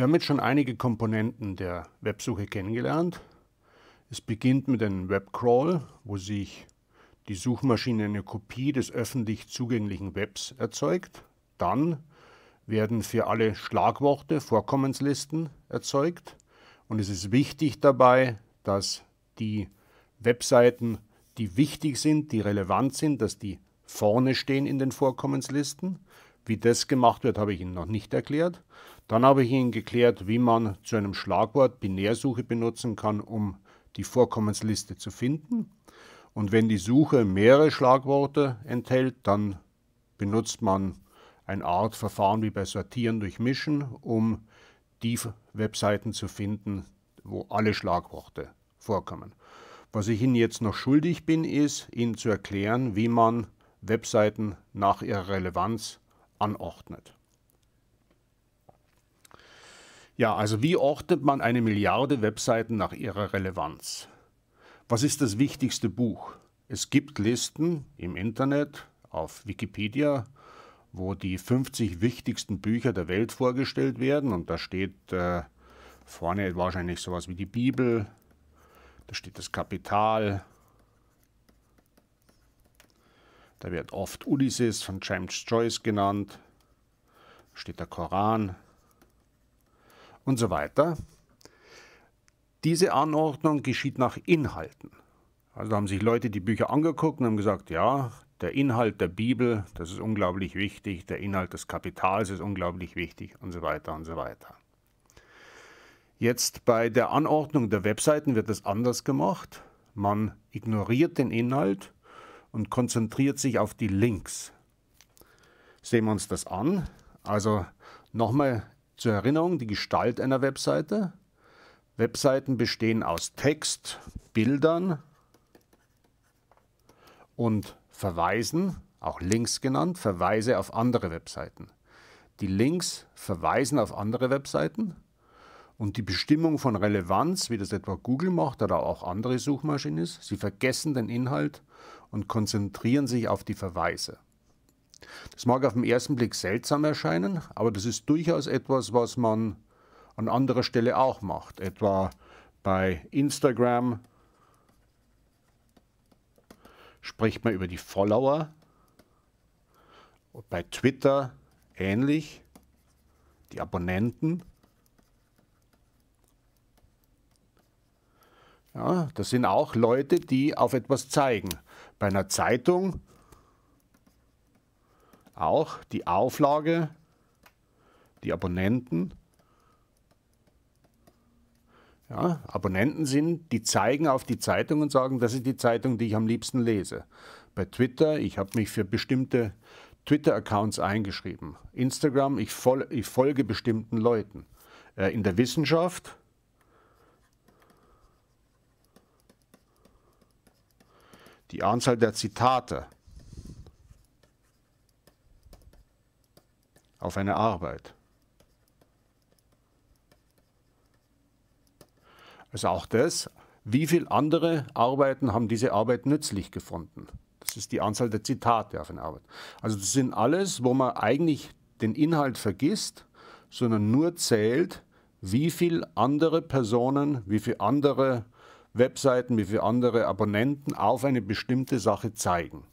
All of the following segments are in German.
Wir haben jetzt schon einige Komponenten der Websuche kennengelernt. Es beginnt mit einem Webcrawl, wo sich die Suchmaschine eine Kopie des öffentlich zugänglichen Webs erzeugt. Dann werden für alle Schlagworte Vorkommenslisten erzeugt. Und es ist wichtig dabei, dass die Webseiten, die wichtig sind, die relevant sind, dass die vorne stehen in den Vorkommenslisten. Wie das gemacht wird, habe ich Ihnen noch nicht erklärt. Dann habe ich Ihnen geklärt, wie man zu einem Schlagwort Binärsuche benutzen kann, um die Vorkommensliste zu finden. Und wenn die Suche mehrere Schlagworte enthält, dann benutzt man eine Art Verfahren wie bei Sortieren durch Mischen, um die Webseiten zu finden, wo alle Schlagworte vorkommen. Was ich Ihnen jetzt noch schuldig bin, ist, Ihnen zu erklären, wie man Webseiten nach ihrer Relevanz anordnet. Ja, also wie ordnet man eine Milliarde Webseiten nach ihrer Relevanz? Was ist das wichtigste Buch? Es gibt Listen im Internet, auf Wikipedia, wo die 50 wichtigsten Bücher der Welt vorgestellt werden und da steht äh, vorne wahrscheinlich sowas wie die Bibel, da steht das Kapital, da wird oft Ulysses von James Joyce genannt, da steht der Koran, und so weiter. Diese Anordnung geschieht nach Inhalten. Also haben sich Leute die Bücher angeguckt und haben gesagt, ja, der Inhalt der Bibel, das ist unglaublich wichtig, der Inhalt des Kapitals ist unglaublich wichtig und so weiter und so weiter. Jetzt bei der Anordnung der Webseiten wird das anders gemacht. Man ignoriert den Inhalt und konzentriert sich auf die Links. Sehen wir uns das an. Also nochmal zur Erinnerung die Gestalt einer Webseite. Webseiten bestehen aus Text, Bildern und Verweisen, auch Links genannt, Verweise auf andere Webseiten. Die Links verweisen auf andere Webseiten und die Bestimmung von Relevanz, wie das etwa Google macht oder auch andere Suchmaschinen ist, sie vergessen den Inhalt und konzentrieren sich auf die Verweise. Das mag auf den ersten Blick seltsam erscheinen, aber das ist durchaus etwas, was man an anderer Stelle auch macht. Etwa bei Instagram spricht man über die Follower, bei Twitter ähnlich, die Abonnenten. Ja, das sind auch Leute, die auf etwas zeigen. Bei einer Zeitung auch die Auflage, die Abonnenten. Ja, Abonnenten sind, die zeigen auf die Zeitung und sagen, das ist die Zeitung, die ich am liebsten lese. Bei Twitter, ich habe mich für bestimmte Twitter-Accounts eingeschrieben. Instagram, ich, fol ich folge bestimmten Leuten. Äh, in der Wissenschaft, die Anzahl der Zitate. auf eine Arbeit. Also auch das, wie viele andere Arbeiten haben diese Arbeit nützlich gefunden? Das ist die Anzahl der Zitate auf eine Arbeit. Also das sind alles, wo man eigentlich den Inhalt vergisst, sondern nur zählt, wie viele andere Personen, wie viele andere Webseiten, wie viele andere Abonnenten auf eine bestimmte Sache zeigen.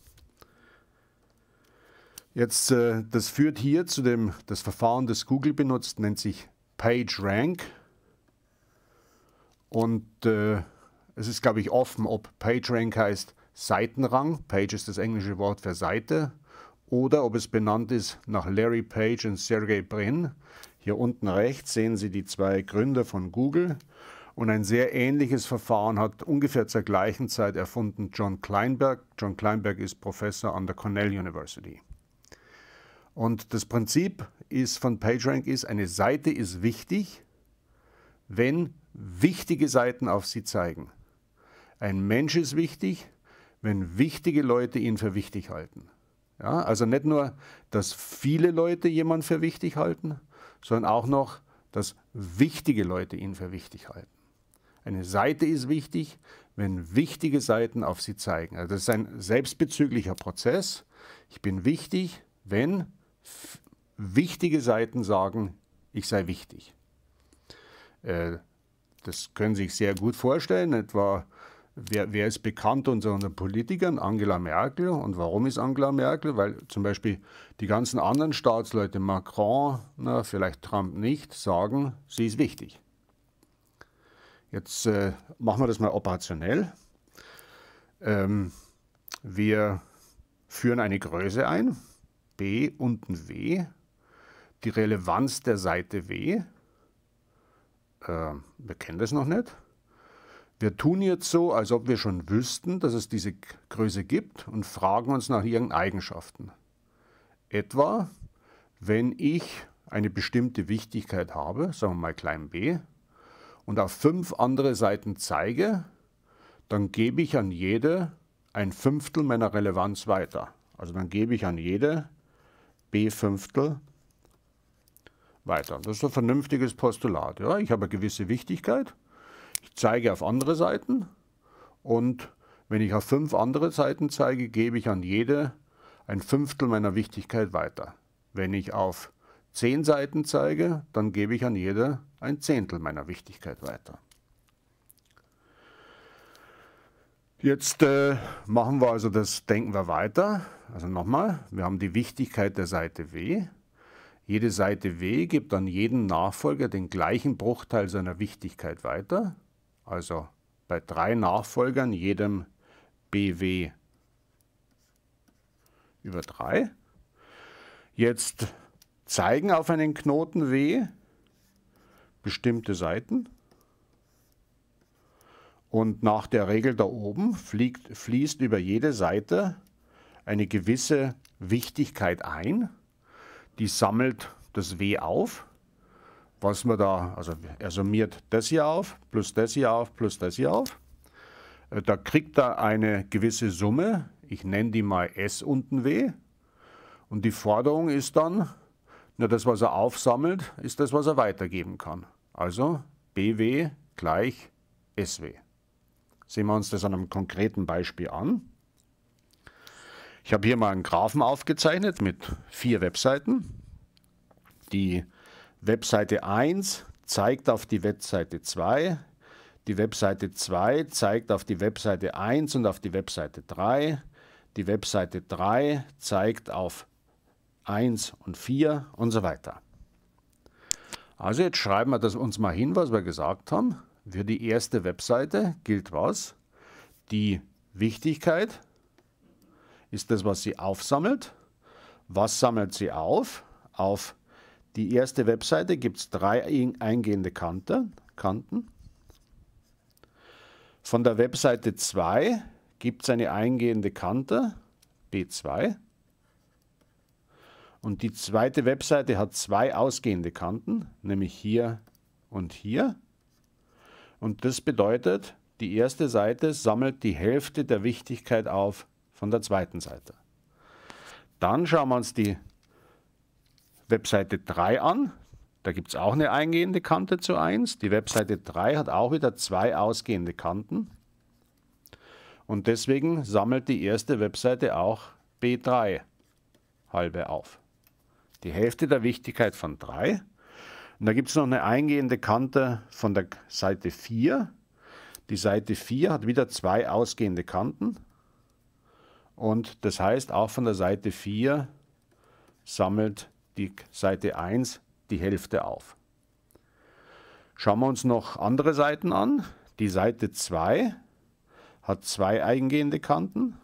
Jetzt, äh, das führt hier zu dem, das Verfahren, das Google benutzt, nennt sich PageRank. Und äh, es ist, glaube ich, offen, ob PageRank heißt Seitenrang, Page ist das englische Wort für Seite, oder ob es benannt ist nach Larry Page und Sergey Brin. Hier unten rechts sehen Sie die zwei Gründer von Google. Und ein sehr ähnliches Verfahren hat ungefähr zur gleichen Zeit erfunden John Kleinberg. John Kleinberg ist Professor an der Cornell University. Und das Prinzip ist von PageRank ist, eine Seite ist wichtig, wenn wichtige Seiten auf sie zeigen. Ein Mensch ist wichtig, wenn wichtige Leute ihn für wichtig halten. Ja, also nicht nur, dass viele Leute jemanden für wichtig halten, sondern auch noch, dass wichtige Leute ihn für wichtig halten. Eine Seite ist wichtig, wenn wichtige Seiten auf sie zeigen. Also das ist ein selbstbezüglicher Prozess. Ich bin wichtig, wenn wichtige Seiten sagen, ich sei wichtig. Äh, das können Sie sich sehr gut vorstellen, etwa Wer, wer, ist bekannt unter unseren Politikern? Angela Merkel. Und warum ist Angela Merkel? Weil zum Beispiel die ganzen anderen Staatsleute, Macron, na, vielleicht Trump nicht, sagen, sie ist wichtig. Jetzt äh, machen wir das mal operationell. Ähm, wir führen eine Größe ein, b unten w, die Relevanz der Seite w, äh, wir kennen das noch nicht. Wir tun jetzt so, als ob wir schon wüssten, dass es diese Größe gibt und fragen uns nach ihren Eigenschaften. Etwa, wenn ich eine bestimmte Wichtigkeit habe, sagen wir mal klein b, und auf fünf andere Seiten zeige, dann gebe ich an jede ein Fünftel meiner Relevanz weiter. Also dann gebe ich an jede B-Fünftel weiter. Das ist ein vernünftiges Postulat. Ja? Ich habe eine gewisse Wichtigkeit, ich zeige auf andere Seiten und wenn ich auf fünf andere Seiten zeige, gebe ich an jede ein Fünftel meiner Wichtigkeit weiter. Wenn ich auf zehn Seiten zeige, dann gebe ich an jede ein Zehntel meiner Wichtigkeit weiter. Jetzt äh, machen wir also das, denken wir weiter. Also nochmal, wir haben die Wichtigkeit der Seite W. Jede Seite W gibt an jeden Nachfolger den gleichen Bruchteil seiner Wichtigkeit weiter. Also bei drei Nachfolgern jedem BW über 3. Jetzt zeigen auf einen Knoten W bestimmte Seiten. Und nach der Regel da oben fliegt, fließt über jede Seite eine gewisse Wichtigkeit ein. Die sammelt das W auf. Was man da, also er summiert das hier auf, plus das hier auf, plus das hier auf. Äh, da kriegt er eine gewisse Summe. Ich nenne die mal S unten W. Und die Forderung ist dann, na, das, was er aufsammelt, ist das, was er weitergeben kann. Also BW gleich SW. Sehen wir uns das an einem konkreten Beispiel an. Ich habe hier mal einen Graphen aufgezeichnet mit vier Webseiten. Die Webseite 1 zeigt auf die Webseite 2, die Webseite 2 zeigt auf die Webseite 1 und auf die Webseite 3, die Webseite 3 zeigt auf 1 und 4 und so weiter. Also jetzt schreiben wir das uns mal hin, was wir gesagt haben. Für die erste Webseite gilt was? Die Wichtigkeit ist das, was sie aufsammelt. Was sammelt sie auf? Auf die erste Webseite gibt es drei eingehende Kante, Kanten. Von der Webseite 2 gibt es eine eingehende Kante, B2. Und die zweite Webseite hat zwei ausgehende Kanten, nämlich hier und hier. Und das bedeutet, die erste Seite sammelt die Hälfte der Wichtigkeit auf von der zweiten Seite. Dann schauen wir uns die Webseite 3 an. Da gibt es auch eine eingehende Kante zu 1. Die Webseite 3 hat auch wieder zwei ausgehende Kanten. Und deswegen sammelt die erste Webseite auch B3 halbe auf. Die Hälfte der Wichtigkeit von 3 und da gibt es noch eine eingehende Kante von der Seite 4. Die Seite 4 hat wieder zwei ausgehende Kanten. Und das heißt, auch von der Seite 4 sammelt die Seite 1 die Hälfte auf. Schauen wir uns noch andere Seiten an. Die Seite 2 hat zwei eingehende Kanten.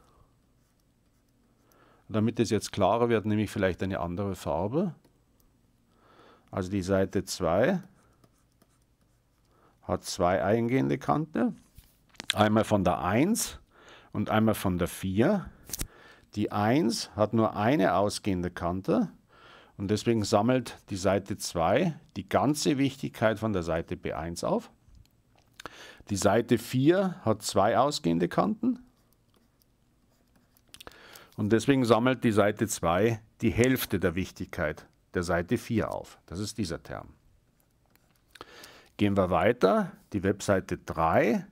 Damit es jetzt klarer wird, nehme ich vielleicht eine andere Farbe. Also die Seite 2 hat zwei eingehende Kanten. Einmal von der 1 und einmal von der 4. Die 1 hat nur eine ausgehende Kante und deswegen sammelt die Seite 2 die ganze Wichtigkeit von der Seite B1 auf. Die Seite 4 hat zwei ausgehende Kanten und deswegen sammelt die Seite 2 die Hälfte der Wichtigkeit der Seite 4 auf. Das ist dieser Term. Gehen wir weiter. Die Webseite 3,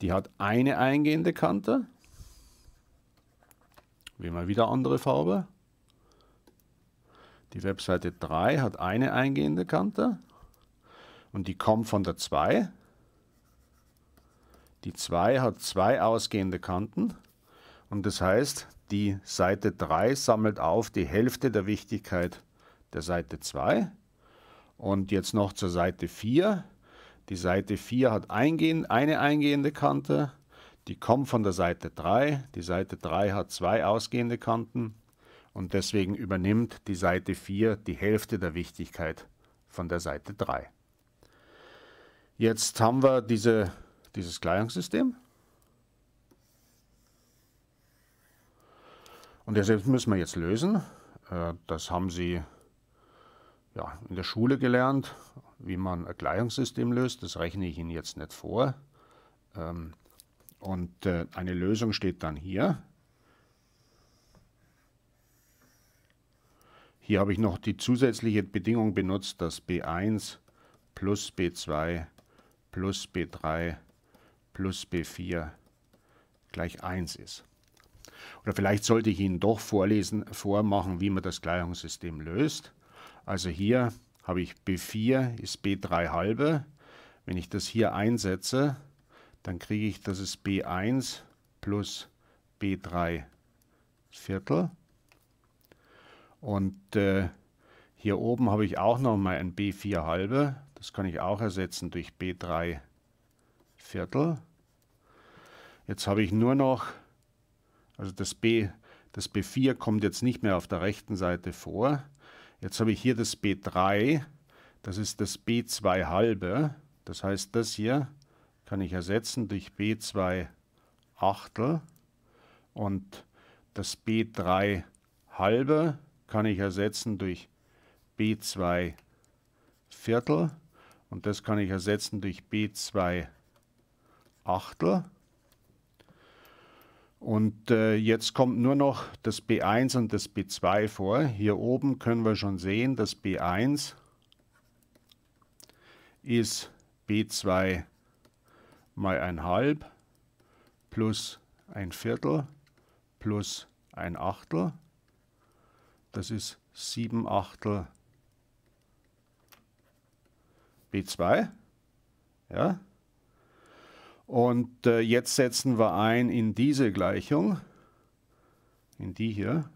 die hat eine eingehende Kante. Wählen wir wieder andere Farbe. Die Webseite 3 hat eine eingehende Kante und die kommt von der 2. Die 2 hat zwei ausgehende Kanten und das heißt, die Seite 3 sammelt auf die Hälfte der Wichtigkeit der Seite 2. Und jetzt noch zur Seite 4. Die Seite 4 hat eingehen, eine eingehende Kante, die kommt von der Seite 3. Die Seite 3 hat zwei ausgehende Kanten und deswegen übernimmt die Seite 4 die Hälfte der Wichtigkeit von der Seite 3. Jetzt haben wir diese, dieses Gleichungssystem. Und das müssen wir jetzt lösen. Äh, das haben Sie ja, in der Schule gelernt, wie man ein Gleichungssystem löst. Das rechne ich Ihnen jetzt nicht vor. Ähm, und äh, eine Lösung steht dann hier. Hier habe ich noch die zusätzliche Bedingung benutzt, dass b1 plus b2 plus b3 plus b4 gleich 1 ist. Oder vielleicht sollte ich Ihnen doch vorlesen, vormachen, wie man das Gleichungssystem löst. Also hier habe ich B4 ist B3 halbe. Wenn ich das hier einsetze, dann kriege ich, dass es B1 plus B3 Viertel. Und äh, hier oben habe ich auch nochmal ein B4 halbe. Das kann ich auch ersetzen durch B3 Viertel. Jetzt habe ich nur noch, also das B, das B4 kommt jetzt nicht mehr auf der rechten Seite vor, Jetzt habe ich hier das B3, das ist das B2 halbe. Das heißt, das hier kann ich ersetzen durch B2 Achtel und das B3 halbe kann ich ersetzen durch B2 Viertel und das kann ich ersetzen durch B2 Achtel und äh, jetzt kommt nur noch das B1 und das B2 vor. Hier oben können wir schon sehen, das B1 ist B2 mal ein halb plus ein Viertel plus ein Achtel. Das ist 7 Achtel B2. Ja. Und äh, jetzt setzen wir ein in diese Gleichung, in die hier.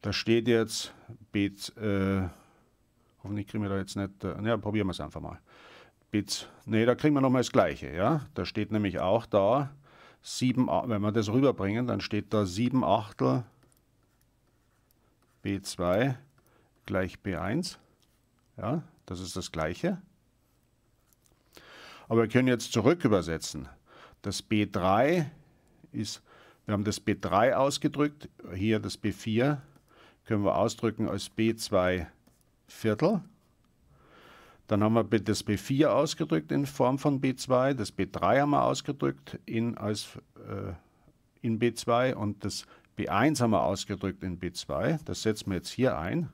Da steht jetzt, Bit, äh, hoffentlich kriegen wir da jetzt nicht, äh, ja, probieren wir es einfach mal. Bit, nee, da kriegen wir nochmal das Gleiche, ja. Da steht nämlich auch da, 7, wenn wir das rüberbringen, dann steht da 7 Achtel B2 gleich B1, ja. Das ist das Gleiche. Aber wir können jetzt zurück übersetzen. Das B3 ist, wir haben das B3 ausgedrückt, hier das B4 können wir ausdrücken als B2 Viertel. Dann haben wir das B4 ausgedrückt in Form von B2, das B3 haben wir ausgedrückt in, als, äh, in B2 und das B1 haben wir ausgedrückt in B2. Das setzen wir jetzt hier ein.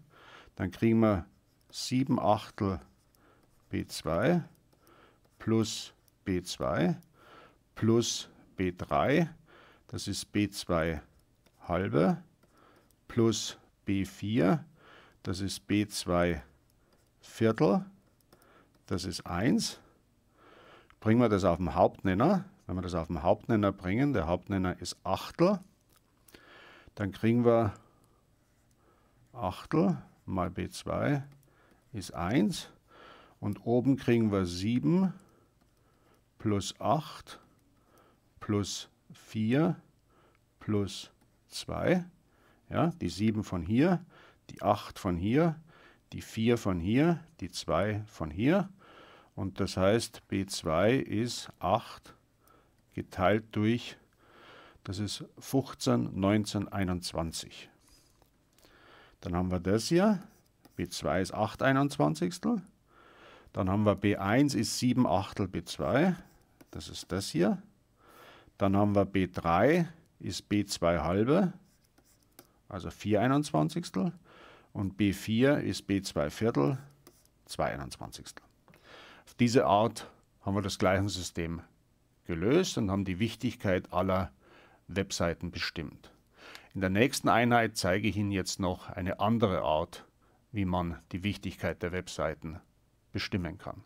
Dann kriegen wir 7 Achtel B2 plus B2 plus B3, das ist B2 halbe, plus B4, das ist B2 Viertel, das ist 1. Bringen wir das auf den Hauptnenner. Wenn wir das auf den Hauptnenner bringen, der Hauptnenner ist Achtel, dann kriegen wir Achtel mal B2 ist 1 und oben kriegen wir 7 plus 8 plus 4 plus 2. Ja, die 7 von hier, die 8 von hier, die 4 von hier, die 2 von hier. Und das heißt, B2 ist 8 geteilt durch, das ist 15, 19, 21. Dann haben wir das hier, B2 ist 8 21. Dann haben wir B1 ist 7 Achtel B2. Das ist das hier. Dann haben wir B3 ist B2 halbe, also 4 21. Und B4 ist B2 Viertel, 2 21. Auf diese Art haben wir das Gleichungssystem gelöst und haben die Wichtigkeit aller Webseiten bestimmt. In der nächsten Einheit zeige ich Ihnen jetzt noch eine andere Art wie man die Wichtigkeit der Webseiten bestimmen kann.